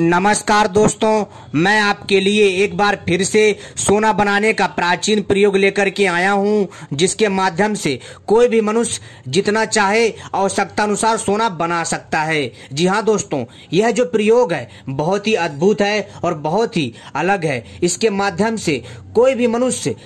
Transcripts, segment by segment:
नमस्कार दोस्तों मैं आपके लिए एक बार फिर से सोना बनाने का प्राचीन प्रयोग लेकर के आया हूं जिसके माध्यम से कोई भी मनुष्य जितना चाहे आवश्यकता अनुसार सोना बना सकता है जी हाँ दोस्तों यह जो प्रयोग है बहुत ही अद्भुत है और बहुत ही अलग है इसके माध्यम से कोई भी मनुष्य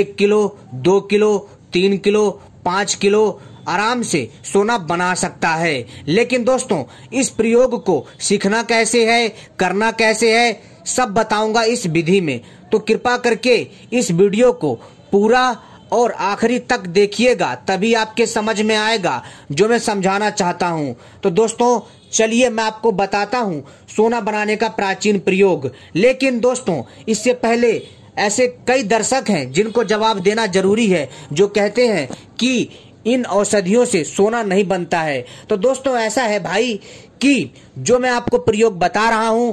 एक किलो दो किलो तीन किलो पाँच किलो आराम से सोना बना सकता है लेकिन दोस्तों इस प्रयोग को सीखना कैसे है करना कैसे है सब बताऊंगा इस विधि में तो कृपा करके इस वीडियो को पूरा और आखिरी तक देखिएगा तभी आपके समझ में आएगा जो मैं समझाना चाहता हूँ तो दोस्तों चलिए मैं आपको बताता हूँ सोना बनाने का प्राचीन प्रयोग लेकिन दोस्तों इससे पहले ऐसे कई दर्शक हैं जिनको जवाब देना जरूरी है जो कहते हैं कि इन औषधियों से सोना नहीं बनता है तो दोस्तों ऐसा है भाई कि जो मैं आपको प्रयोग बता रहा हूं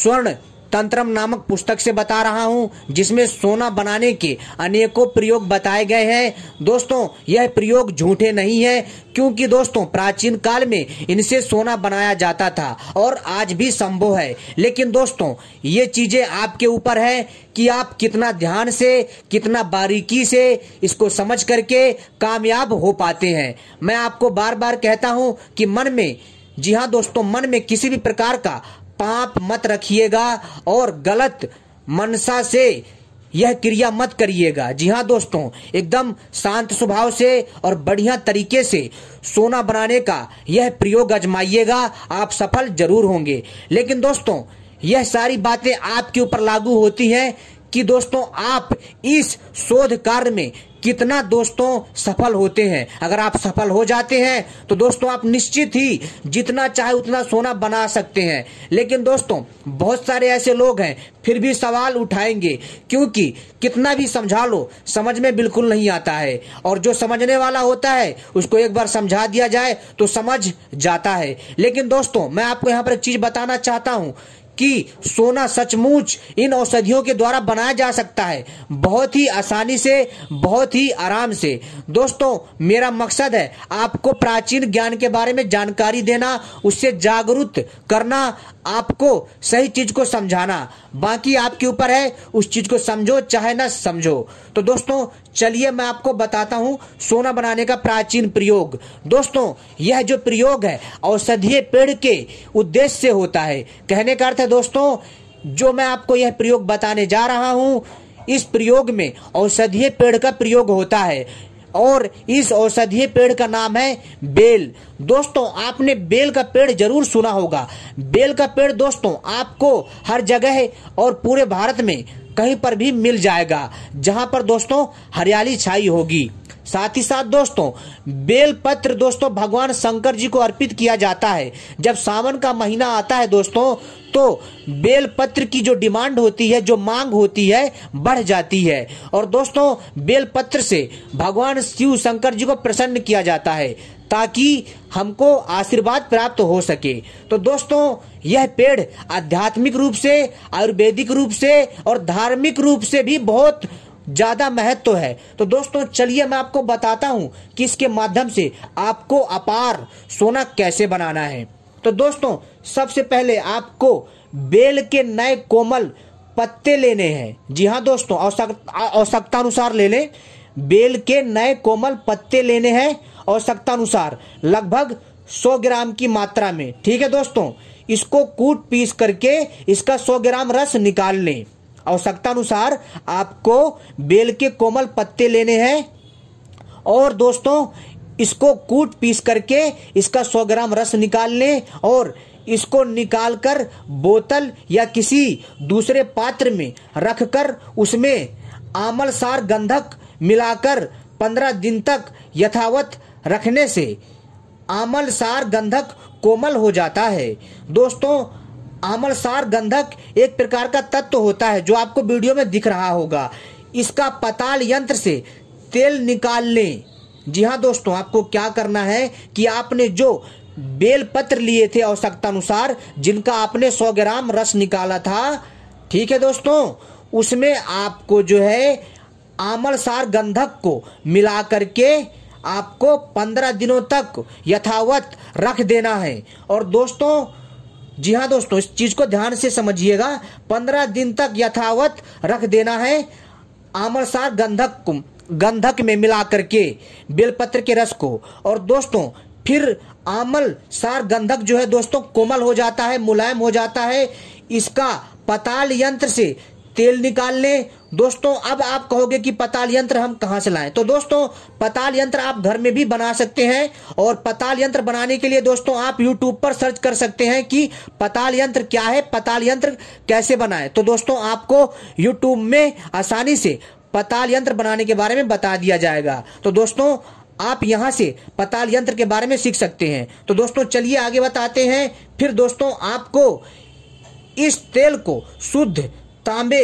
स्वर्ण तंत्रम नामक पुस्तक से बता रहा हूँ जिसमें सोना बनाने के अनेकों प्रयोग बताए गए हैं दोस्तों यह प्रयोग झूठे नहीं है क्योंकि दोस्तों प्राचीन काल में इनसे सोना बनाया जाता था और आज भी संभव है लेकिन दोस्तों ये चीजें आपके ऊपर है कि आप कितना ध्यान से कितना बारीकी से इसको समझ करके कामयाब हो पाते हैं मैं आपको बार बार कहता हूँ कि मन में जी हाँ दोस्तों मन में किसी भी प्रकार का पाप मत रखिएगा और गलत मनसा से यह क्रिया मत करिएगा जी हाँ दोस्तों एकदम शांत स्वभाव से और बढ़िया तरीके से सोना बनाने का यह प्रयोग आजमाइएगा आप सफल जरूर होंगे लेकिन दोस्तों यह सारी बातें आपके ऊपर लागू होती हैं कि दोस्तों आप इस शोध कार्य में कितना दोस्तों सफल होते हैं अगर आप सफल हो जाते हैं तो दोस्तों आप निश्चित ही जितना चाहे उतना सोना बना सकते हैं लेकिन दोस्तों बहुत सारे ऐसे लोग हैं फिर भी सवाल उठाएंगे क्योंकि कितना भी समझा लो समझ में बिल्कुल नहीं आता है और जो समझने वाला होता है उसको एक बार समझा दिया जाए तो समझ जाता है लेकिन दोस्तों मैं आपको यहाँ पर एक चीज बताना चाहता हूँ कि सोना सचमुच इन औषधियों के द्वारा बनाया जा सकता है बहुत ही आसानी से बहुत ही आराम से दोस्तों मेरा मकसद है आपको प्राचीन ज्ञान के बारे में जानकारी देना उससे जागरूक करना आपको सही चीज को समझाना बाकी आपके ऊपर है उस चीज को समझो चाहे ना समझो तो दोस्तों चलिए मैं आपको बताता हूँ सोना बनाने का प्राचीन प्रयोग दोस्तों यह जो प्रयोग है औषधीय पेड़ के उद्देश्य से होता है कहने का अर्थ है है दोस्तों जो मैं आपको यह प्रयोग बताने जा रहा हूँ इस प्रयोग में औषधीय पेड़ का प्रयोग होता है और इस औषधीय पेड़ का नाम है बेल दोस्तों आपने बेल का पेड़ जरूर सुना होगा बेल का पेड़ दोस्तों आपको हर जगह और पूरे भारत में कहीं पर भी मिल जाएगा जहां पर दोस्तों हरियाली छाई होगी साथ ही साथ दोस्तों बेल पत्र दोस्तों भगवान शंकर जी को अर्पित किया जाता है जब सावन का महीना आता है दोस्तों तो बेल पत्र की जो डिमांड होती है जो मांग होती है बढ़ जाती है और दोस्तों बेल पत्र से भगवान शिव शंकर जी को प्रसन्न किया जाता है ताकि हमको आशीर्वाद प्राप्त हो सके तो दोस्तों यह पेड़ आध्यात्मिक रूप से आयुर्वेदिक रूप से और धार्मिक रूप से भी बहुत ज्यादा महत्व तो है तो दोस्तों चलिए मैं आपको बताता हूं कि इसके माध्यम से आपको अपार सोना कैसे बनाना है तो दोस्तों सबसे पहले आपको बेल के नए कोमल पत्ते लेने हैं जी हाँ दोस्तों आवश्यकता अनुसार ले लें बेल के नए कोमल पत्ते लेने हैं आवश्यकता अनुसार लगभग 100 ग्राम की मात्रा में ठीक है दोस्तों इसको कूट पीस करके इसका 100 ग्राम रस निकाल लें आवश्यकता अनुसार आपको बेल के कोमल पत्ते लेने हैं और दोस्तों इसको कूट पीस करके इसका 100 ग्राम रस निकाल लें और इसको निकालकर बोतल या किसी दूसरे पात्र में रखकर उसमें आमल सार गंधक मिलाकर 15 दिन तक यथावत रखने से आमल सार गंधक कोमल हो जाता है दोस्तों आमल सार गंधक एक प्रकार का तत्व होता है जो आपको वीडियो में दिख रहा होगा इसका पताल यंत्र से तेल निकाल लें जी हाँ दोस्तों आपको क्या करना है कि आपने जो बेल पत्र लिए थे आवश्यकता अनुसार जिनका आपने 100 ग्राम रस निकाला था ठीक है दोस्तों उसमें आपको जो है आमलसार गंधक को मिला करके आपको 15 दिनों तक यथावत रख देना है और दोस्तों जी हाँ दोस्तों इस चीज को ध्यान से समझिएगा 15 दिन तक यथावत रख देना है आमलसार गंधक गंधक में मिला करके बेलपत्र के रस को और दोस्तों फिर आमल सार गंधक जो है दोस्तों कोमल हो जाता है मुलायम हो जाता है इसका पताल यंत्र से तेल निकाल लें दोस्तों अब आप कहोगे कि पताल यंत्र हम कहाँ से लाएं तो दोस्तों पताल यंत्र आप घर में भी बना सकते हैं और पताल यंत्र बनाने के लिए दोस्तों आप YouTube पर सर्च कर सकते हैं कि पताल यंत्र क्या है पताल यंत्र कैसे बनाएं तो दोस्तों आपको YouTube में आसानी से पताल यंत्र बनाने के बारे में बता दिया जाएगा तो दोस्तों आप यहाँ से पताल यंत्र के बारे में सीख सकते हैं तो दोस्तों चलिए आगे बताते हैं फिर दोस्तों आपको इस तेल को शुद्ध तांबे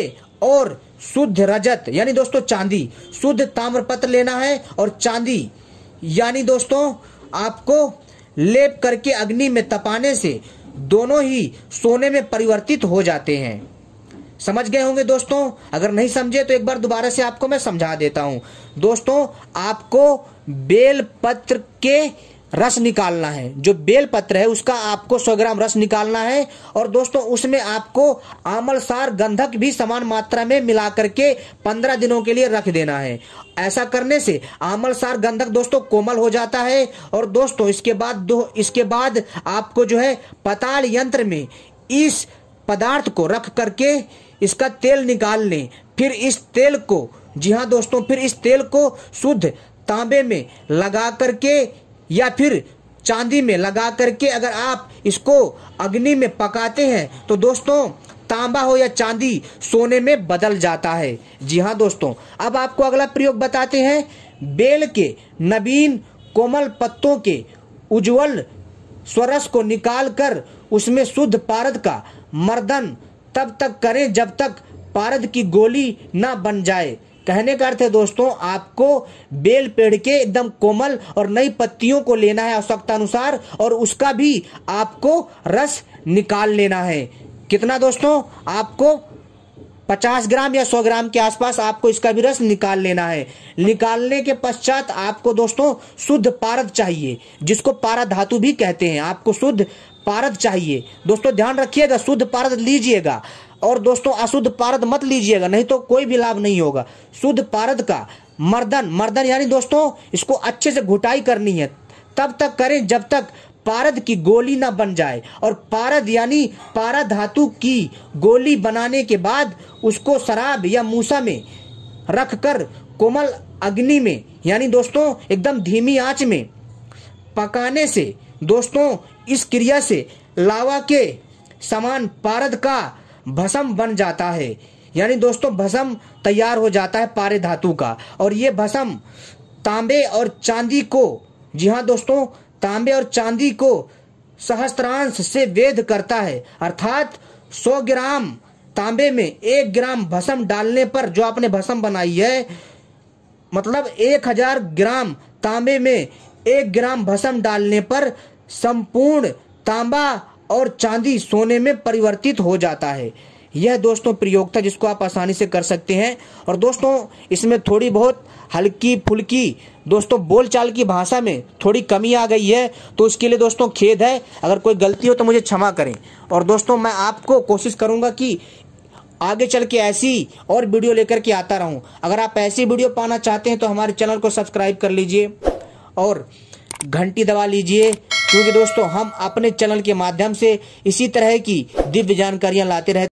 और शुद्ध रजत यानी दोस्तों चांदी शुद्ध ताम्रपत्र लेना है और चांदी यानी दोस्तों आपको लेप करके अग्नि में तपाने से दोनों ही सोने में परिवर्तित हो जाते हैं समझ गए होंगे दोस्तों अगर नहीं समझे तो एक बार दोबारा से आपको मैं समझा देता हूं दोस्तों आपको बेल पत्र के रस निकालना है जो बेल पत्र है उसका आपको 100 ग्राम रस निकालना है और दोस्तों उसमें आपको आमलसार गंधक भी समान मात्रा में मिला करके 15 दिनों के लिए रख देना है ऐसा करने से आमलसार गंधक दोस्तों कोमल हो जाता है और दोस्तों इसके बाद दो इसके बाद आपको जो है पताल यंत्र में इस पदार्थ को रख करके इसका तेल निकाल लें फिर इस तेल को जी हाँ दोस्तों फिर इस तेल को शुद्ध तांबे में लगा करके या फिर चांदी में लगा करके अगर आप इसको अग्नि में पकाते हैं तो दोस्तों तांबा हो या चांदी सोने में बदल जाता है जी हाँ दोस्तों अब आपको अगला प्रयोग बताते हैं बेल के नवीन कोमल पत्तों के उज्जवल स्वरस को निकाल कर उसमें शुद्ध पारद का मर्दन तब तक करें जब तक पारद की गोली ना बन जाए कहने का अर्थ है दोस्तों आपको बेल पेड़ के एकदम कोमल और नई पत्तियों को लेना है आवश्यकता अनुसार और उसका भी आपको रस निकाल लेना है कितना दोस्तों आपको 50 ग्राम या 100 ग्राम के आसपास आपको इसका भी रस निकाल लेना है निकालने के पश्चात आपको दोस्तों शुद्ध पारद चाहिए जिसको पारा धातु भी कहते हैं आपको शुद्ध पारद चाहिए दोस्तों ध्यान रखिएगा शुद्ध पारद लीजिएगा और दोस्तों अशुद्ध पारद मत लीजिएगा नहीं तो कोई भी लाभ नहीं होगा शुद्ध पारद का मर्दन मर्दन यानी दोस्तों इसको अच्छे से घुटाई करनी है तब तक करें जब तक पारद की गोली ना बन जाए और पारद यानी पारा धातु की गोली बनाने के बाद उसको शराब या मूसा में रख कर कोमल अग्नि में यानी दोस्तों एकदम धीमी आंच में पकाने से दोस्तों इस क्रिया से लावा के समान पारद का भसम बन जाता है यानी दोस्तों भसम तैयार हो जाता है पारे धातु का और ये भसम तांबे और चांदी को जी हाँ दोस्तों तांबे और चांदी को सहस्त्रांश से वेद करता है अर्थात 100 ग्राम तांबे में एक ग्राम भसम डालने पर जो आपने भसम बनाई है मतलब 1000 ग्राम तांबे में एक ग्राम भसम डालने पर संपूर्ण तांबा और चांदी सोने में परिवर्तित हो जाता है यह दोस्तों प्रयोग था जिसको आप आसानी से कर सकते हैं और दोस्तों इसमें थोड़ी बहुत हल्की फुल्की दोस्तों बोलचाल की भाषा में थोड़ी कमी आ गई है तो उसके लिए दोस्तों खेद है अगर कोई गलती हो तो मुझे क्षमा करें और दोस्तों मैं आपको कोशिश करूंगा कि आगे चल के ऐसी और वीडियो लेकर के आता रहूं अगर आप ऐसी वीडियो पाना चाहते हैं तो हमारे चैनल को सब्सक्राइब कर लीजिए और घंटी दबा लीजिए क्योंकि दोस्तों हम अपने चैनल के माध्यम से इसी तरह की दिव्य जानकारियां लाते रहते